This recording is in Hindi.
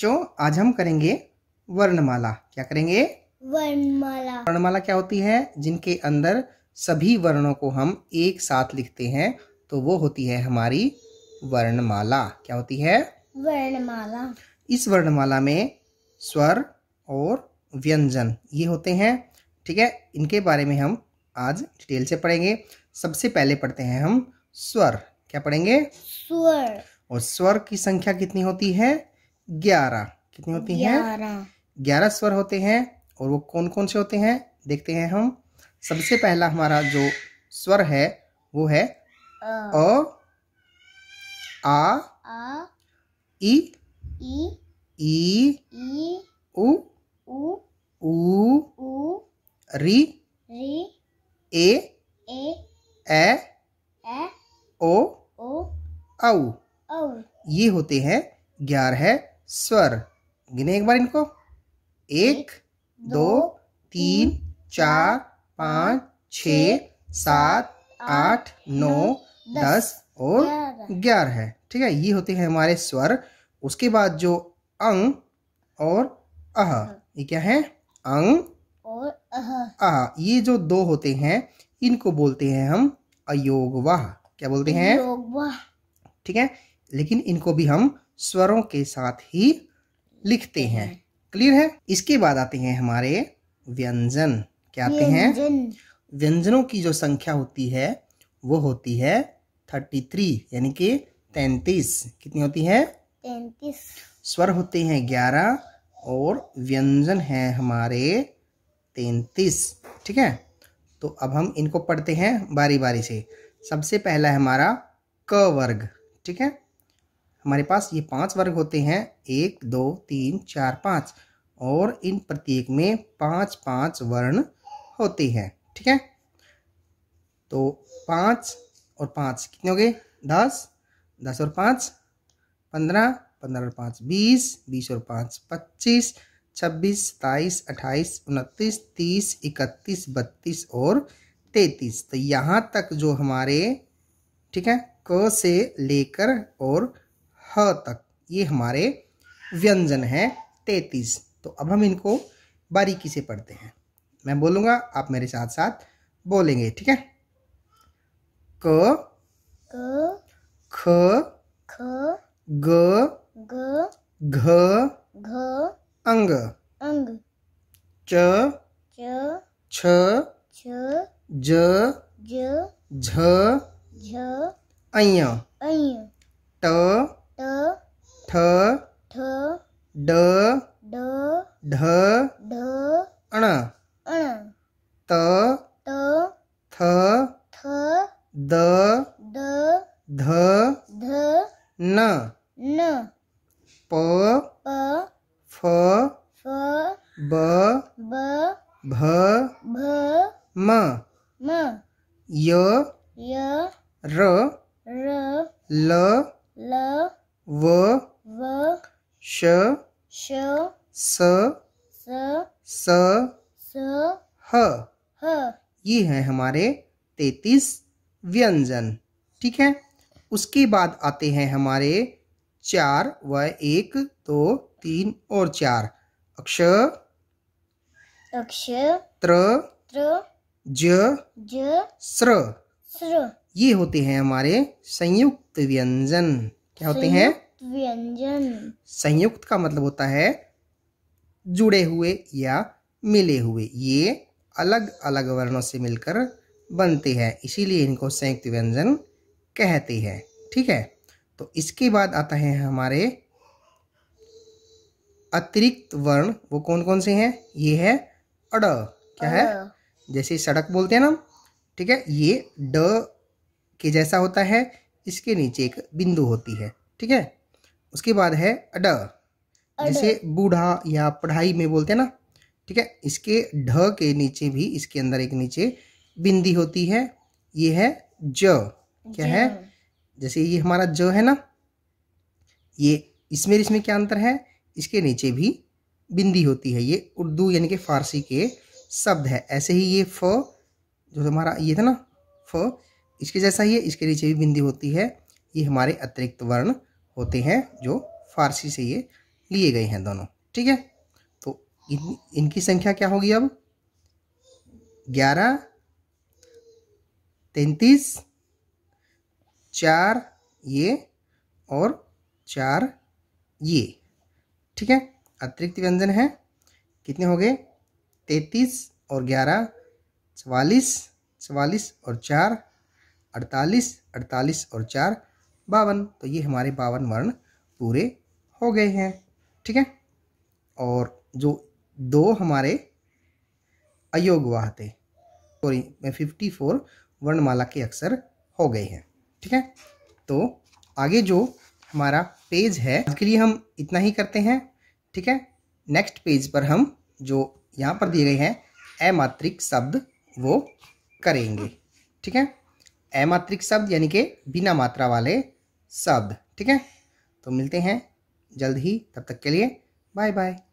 बच्चों आज हम करेंगे वर्णमाला क्या करेंगे वर्णमाला वर्णमाला क्या होती है जिनके अंदर सभी वर्णों को हम एक साथ लिखते हैं तो वो होती है हमारी वर्णमाला क्या होती है वर्णमाला इस वर्णमाला में स्वर और व्यंजन ये होते हैं ठीक है इनके बारे में हम आज डिटेल से पढ़ेंगे सबसे पहले पढ़ते हैं हम स्वर क्या पढ़ेंगे स्वर और स्वर की संख्या कितनी होती है ग्यारह कितनी होती हैं ग्यारह स्वर होते हैं और वो कौन कौन से होते हैं देखते हैं हम सबसे पहला हमारा जो स्वर है वो है अ आ, ई ई उ उ री ए ए ओ औ ये होते हैं ग्यारह है, स्वर गिने एक बार इनको एक दो तीन चार पाँच छ सात आठ नौ दस और ग्यारह है ठीक है ये होते हैं हमारे स्वर उसके बाद जो अंग और अह ये क्या है अंग और अह अह ये जो दो होते हैं इनको बोलते हैं हम अयोगवाह क्या बोलते हैं ठीक है लेकिन इनको भी हम स्वरों के साथ ही लिखते हैं हम्म। क्लियर है इसके बाद आते हैं हमारे व्यंजन क्या आते हैं व्यंजनों की जो संख्या होती है वो होती है थर्टी थ्री यानी कि तैतीस कितनी होती है तैतीस स्वर होते हैं ग्यारह और व्यंजन है हमारे तैतीस ठीक है तो अब हम इनको पढ़ते हैं बारी बारी से सबसे पहला है हमारा क वर्ग ठीक है हमारे पास ये पांच वर्ग होते हैं एक दो तीन चार पाँच और इन प्रत्येक में पांच पांच वर्ण होते हैं ठीक है तो पाँच और पाँच कितने हो गए दस दस और पाँच पंद्रह पंद्रह और पाँच बीस बीस और पाँच पच्चीस छब्बीस सताईस अट्ठाईस उनतीस तीस इकतीस बत्तीस और तैतीस तो यहाँ तक जो हमारे ठीक है क से लेकर और ह तक ये हमारे व्यंजन हैं तैतीस तो अब हम इनको बारीकी से पढ़ते हैं मैं बोलूँगा आप मेरे साथ साथ बोलेंगे ठीक है क ख ख ग ग घ घ अंग अंग च च छ छ ज ज झ झ अय अय ट ड ड ढ ढ ण ण त त थ थ द द ध ध न न प प फ फ ब ब भ भ म म य य र र ल ल व व श श स स स स ह ह ये हैं हमारे तैतीस व्यंजन ठीक है उसके बाद आते हैं हमारे चार व एक दो तीन और चार अक्ष अक्ष त्र त्र ज ज स्र स्र ये होते हैं हमारे संयुक्त व्यंजन क्या होते हैं व्यंजन संयुक्त का मतलब होता है जुड़े हुए या मिले हुए ये अलग अलग वर्णों से मिलकर बनते हैं इसीलिए इनको संयुक्त व्यंजन कहते हैं ठीक है तो इसके बाद आता है हमारे अतिरिक्त वर्ण वो कौन कौन से हैं ये है अड क्या है जैसे सड़क बोलते हैं ना ठीक है ये ड के जैसा होता है इसके नीचे एक बिंदु होती है ठीक है उसके बाद है अड जिसे बूढ़ा या पढ़ाई में बोलते हैं ना ठीक है इसके ढ के नीचे भी इसके अंदर एक नीचे बिंदी होती है ये है ज क्या है जैसे ये हमारा ज है ना ये इसमें इसमें क्या अंतर है इसके नीचे भी बिंदी होती है ये उर्दू यानी कि फारसी के शब्द है ऐसे ही ये फ जो हमारा ये था ना फ इसके जैसा ही है इसके नीचे भी बिंदी होती है ये हमारे अतिरिक्त वर्ण होते हैं जो फारसी से ये लिए गए हैं दोनों ठीक है तो इन इनकी संख्या क्या होगी अब ग्यारह तैंतीस चार ये और चार ये ठीक है अतिरिक्त व्यंजन है कितने हो गए तैतीस और ग्यारह चवालीस चवालीस और चार अड़तालीस अड़तालीस और चार बावन तो ये हमारे बावन वर्ण पूरे हो गए हैं ठीक है और जो दो हमारे अयोगवाह थे सॉरी फिफ्टी फोर वर्णमाला के अक्षर हो गए हैं ठीक है तो आगे जो हमारा पेज है उसके लिए हम इतना ही करते हैं ठीक है नेक्स्ट पेज पर हम जो यहाँ पर दिए गए हैं अमात्रिक शब्द वो करेंगे ठीक है अमात्रिक शब्द यानी कि बिना मात्रा वाले शब्द ठीक है तो मिलते हैं जल्द ही तब तक के लिए बाय बाय